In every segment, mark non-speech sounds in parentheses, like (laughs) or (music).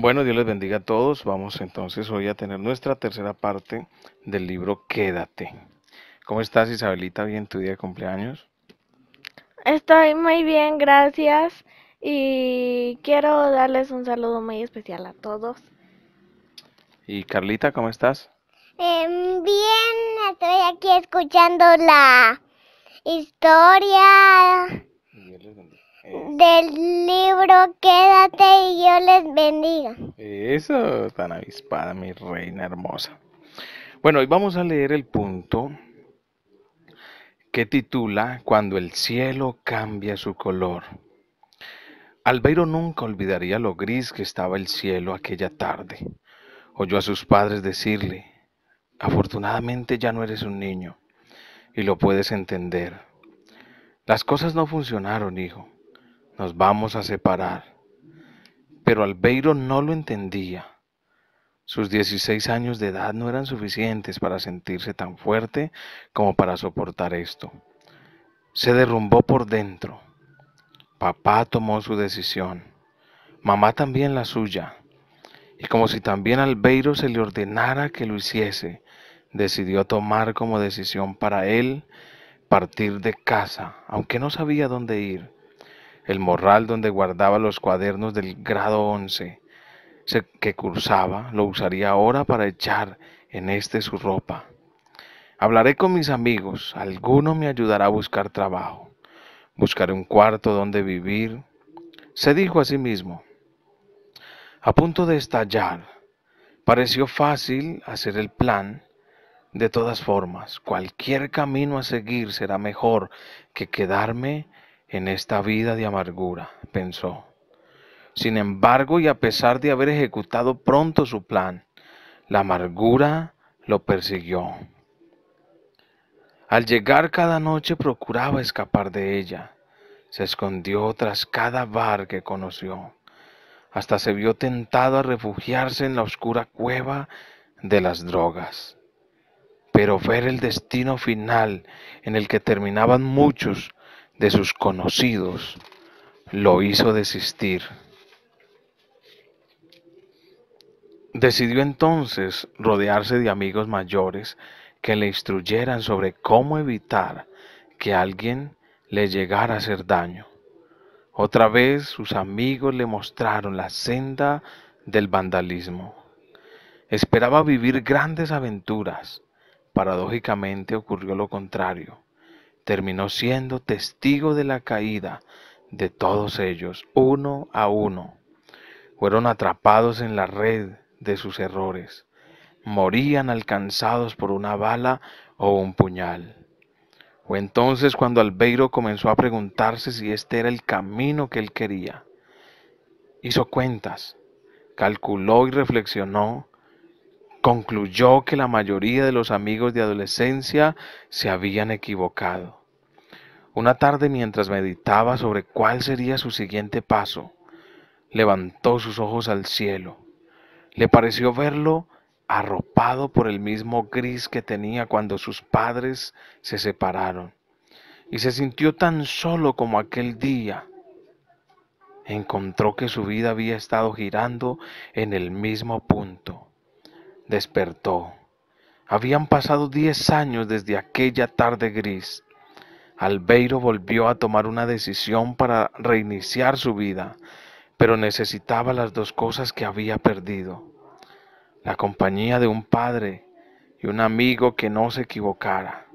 Bueno, Dios les bendiga a todos. Vamos entonces hoy a tener nuestra tercera parte del libro Quédate. ¿Cómo estás, Isabelita? ¿Bien tu día de cumpleaños? Estoy muy bien, gracias. Y quiero darles un saludo muy especial a todos. ¿Y Carlita, cómo estás? Em, bien, estoy aquí escuchando la historia del libro Quédate y yo les bendiga. Eso, tan avispada, mi reina hermosa. Bueno, hoy vamos a leer el punto que titula Cuando el cielo cambia su color. Albeiro nunca olvidaría lo gris que estaba el cielo aquella tarde. Oyó a sus padres decirle, afortunadamente ya no eres un niño y lo puedes entender. Las cosas no funcionaron, hijo nos vamos a separar. Pero Albeiro no lo entendía. Sus 16 años de edad no eran suficientes para sentirse tan fuerte como para soportar esto. Se derrumbó por dentro. Papá tomó su decisión. Mamá también la suya. Y como si también Albeiro se le ordenara que lo hiciese, decidió tomar como decisión para él partir de casa, aunque no sabía dónde ir el morral donde guardaba los cuadernos del grado 11 que cursaba, lo usaría ahora para echar en este su ropa. Hablaré con mis amigos, alguno me ayudará a buscar trabajo. Buscaré un cuarto donde vivir. Se dijo a sí mismo. A punto de estallar, pareció fácil hacer el plan. De todas formas, cualquier camino a seguir será mejor que quedarme en esta vida de amargura, pensó. Sin embargo, y a pesar de haber ejecutado pronto su plan, la amargura lo persiguió. Al llegar cada noche procuraba escapar de ella. Se escondió tras cada bar que conoció. Hasta se vio tentado a refugiarse en la oscura cueva de las drogas. Pero ver el destino final en el que terminaban muchos de sus conocidos lo hizo desistir. Decidió entonces rodearse de amigos mayores que le instruyeran sobre cómo evitar que alguien le llegara a hacer daño. Otra vez sus amigos le mostraron la senda del vandalismo. Esperaba vivir grandes aventuras. Paradójicamente ocurrió lo contrario terminó siendo testigo de la caída de todos ellos, uno a uno. Fueron atrapados en la red de sus errores. Morían alcanzados por una bala o un puñal. Fue entonces cuando Albeiro comenzó a preguntarse si este era el camino que él quería. Hizo cuentas, calculó y reflexionó concluyó que la mayoría de los amigos de adolescencia se habían equivocado. Una tarde mientras meditaba sobre cuál sería su siguiente paso, levantó sus ojos al cielo. Le pareció verlo arropado por el mismo gris que tenía cuando sus padres se separaron, y se sintió tan solo como aquel día. Encontró que su vida había estado girando en el mismo punto despertó. Habían pasado diez años desde aquella tarde gris. Albeiro volvió a tomar una decisión para reiniciar su vida, pero necesitaba las dos cosas que había perdido. La compañía de un padre y un amigo que no se equivocara.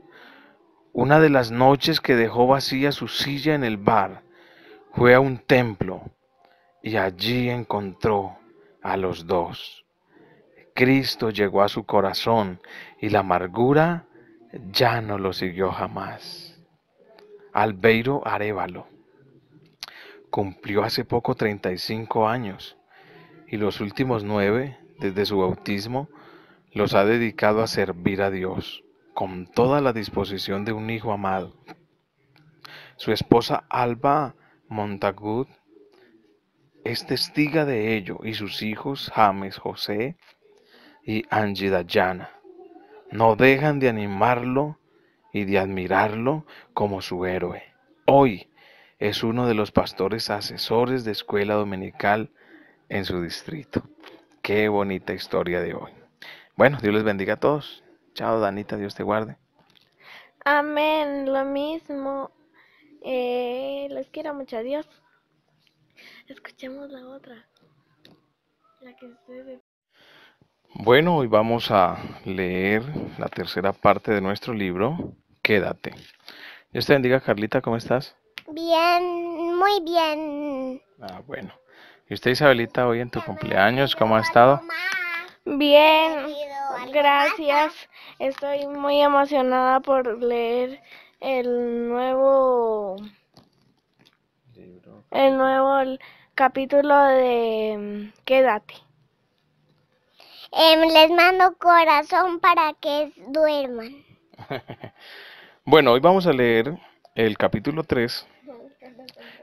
Una de las noches que dejó vacía su silla en el bar, fue a un templo y allí encontró a los dos. Cristo llegó a su corazón y la amargura ya no lo siguió jamás. Albeiro Arevalo cumplió hace poco 35 años y los últimos nueve, desde su bautismo, los ha dedicado a servir a Dios con toda la disposición de un hijo amado. Su esposa Alba Montagud es testiga de ello y sus hijos James, José y Angie Dayana. No dejan de animarlo y de admirarlo como su héroe. Hoy es uno de los pastores asesores de escuela dominical en su distrito. Qué bonita historia de hoy. Bueno, Dios les bendiga a todos. Chao, Danita, Dios te guarde. Amén, lo mismo. Eh, les quiero mucho, adiós. Escuchemos la otra. La que bueno, hoy vamos a leer la tercera parte de nuestro libro, Quédate. Dios te bendiga, Carlita, ¿cómo estás? Bien, muy bien. Ah, bueno. ¿Y usted, Isabelita, hoy en tu cumpleaños, cómo ha estado? Bien, gracias. Estoy muy emocionada por leer el nuevo... El nuevo capítulo de mm, Quédate. Em, les mando corazón para que duerman. (laughs) bueno, hoy vamos a leer el capítulo 3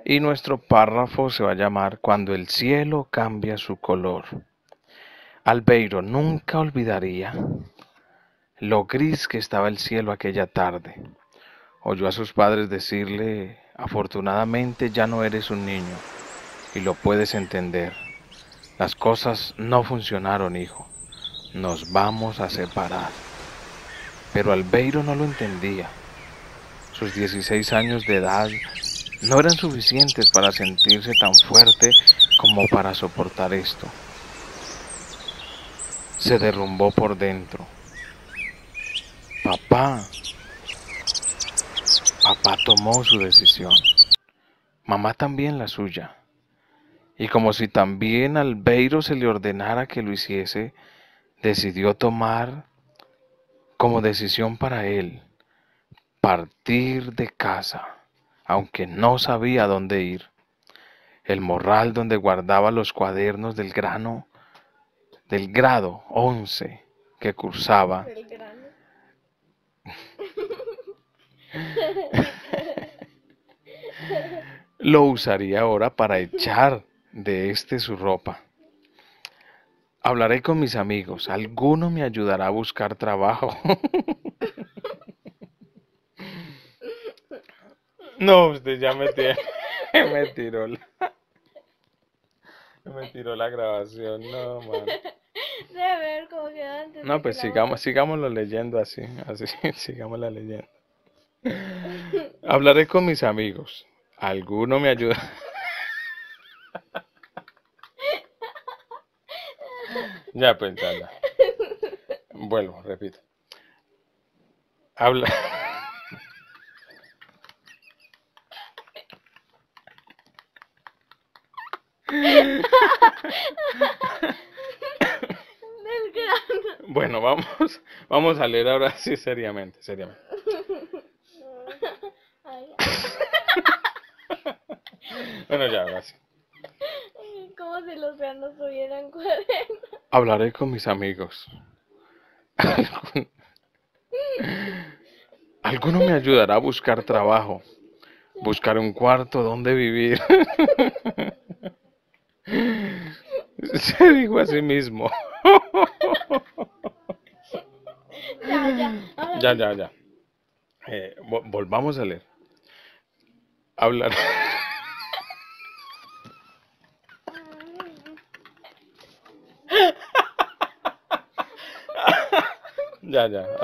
y nuestro párrafo se va a llamar Cuando el cielo cambia su color. Albeiro nunca olvidaría lo gris que estaba el cielo aquella tarde. Oyó a sus padres decirle, afortunadamente ya no eres un niño y lo puedes entender. Las cosas no funcionaron, hijo nos vamos a separar. Pero Albeiro no lo entendía. Sus 16 años de edad no eran suficientes para sentirse tan fuerte como para soportar esto. Se derrumbó por dentro. Papá. Papá tomó su decisión. Mamá también la suya. Y como si también Albeiro se le ordenara que lo hiciese, decidió tomar como decisión para él partir de casa, aunque no sabía dónde ir. El morral donde guardaba los cuadernos del grano, del grado 11 que cursaba. (laughs) lo usaría ahora para echar de este su ropa. Hablaré con mis amigos. Alguno me ayudará a buscar trabajo. (laughs) no, usted ya me, (laughs) tiró, (laughs) me tiró la... grabación, no, man. De ver cómo quedó antes. No, pues sigamos, sigámoslo leyendo así, así, sigamos la leyendo. Hablaré con mis amigos. Alguno me ayudará. Ya, pues, ya, Vuelvo, repito. Habla. bueno, vamos, vamos a leer ahora sí seriamente, seriamente. bueno, ya, gracias. Como si los grandes tuvieran cuadernos. Hablaré con mis amigos. (laughs) Alguno me ayudará a buscar trabajo, buscar un cuarto donde vivir. (laughs) Se dijo a sí mismo. (laughs) Ya, ya, ya. Eh, volvamos a leer. Hablaré. Ya, ya, (laughs)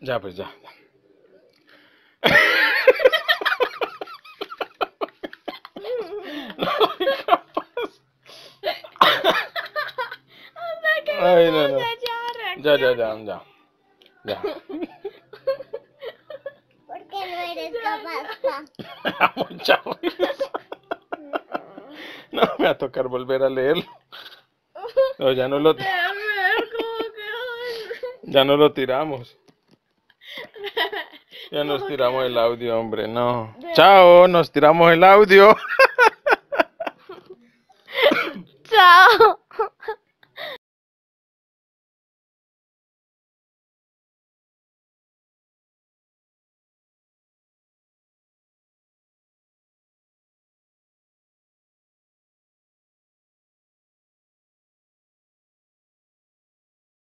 ya, pues ya. (laughs) no no, no. Ya, ya, ya, ya. Ya. ¿Por qué no eres capaz? (laughs) No, me va a tocar volver a leerlo ya no lo. (laughs) Ya no lo tiramos. (laughs) Ya nos tiramos el audio, hombre, no. Chao, nos tiramos el audio.